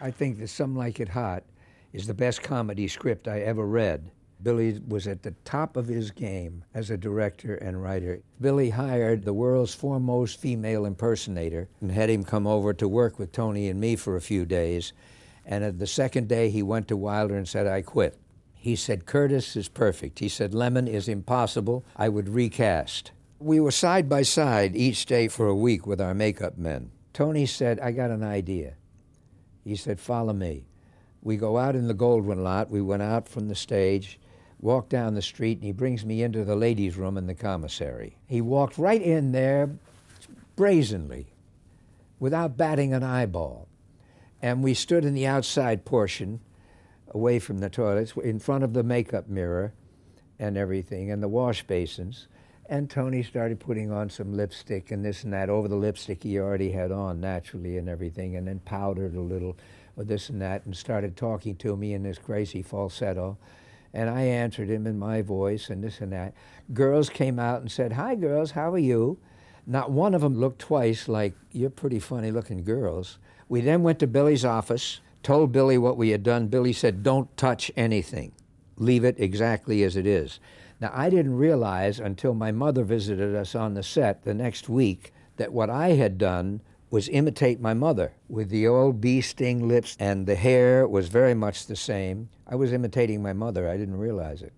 I think that Some Like It Hot is the best comedy script I ever read. Billy was at the top of his game as a director and writer. Billy hired the world's foremost female impersonator and had him come over to work with Tony and me for a few days. And at the second day, he went to Wilder and said, I quit. He said, Curtis is perfect. He said, Lemon is impossible. I would recast. We were side by side each day for a week with our makeup men. Tony said, I got an idea. He said, Follow me. We go out in the Goldwyn lot. We went out from the stage, walked down the street, and he brings me into the ladies' room in the commissary. He walked right in there brazenly, without batting an eyeball. And we stood in the outside portion, away from the toilets, in front of the makeup mirror and everything, and the wash basins. And Tony started putting on some lipstick and this and that over the lipstick he already had on naturally and everything, and then powdered a little or this and that, and started talking to me in this crazy falsetto. And I answered him in my voice and this and that. Girls came out and said, Hi, girls, how are you? Not one of them looked twice like, You're pretty funny looking girls. We then went to Billy's office, told Billy what we had done. Billy said, Don't touch anything, leave it exactly as it is. Now, I didn't realize until my mother visited us on the set the next week that what I had done was imitate my mother with the old bee sting lips, and the hair was very much the same. I was imitating my mother, I didn't realize it.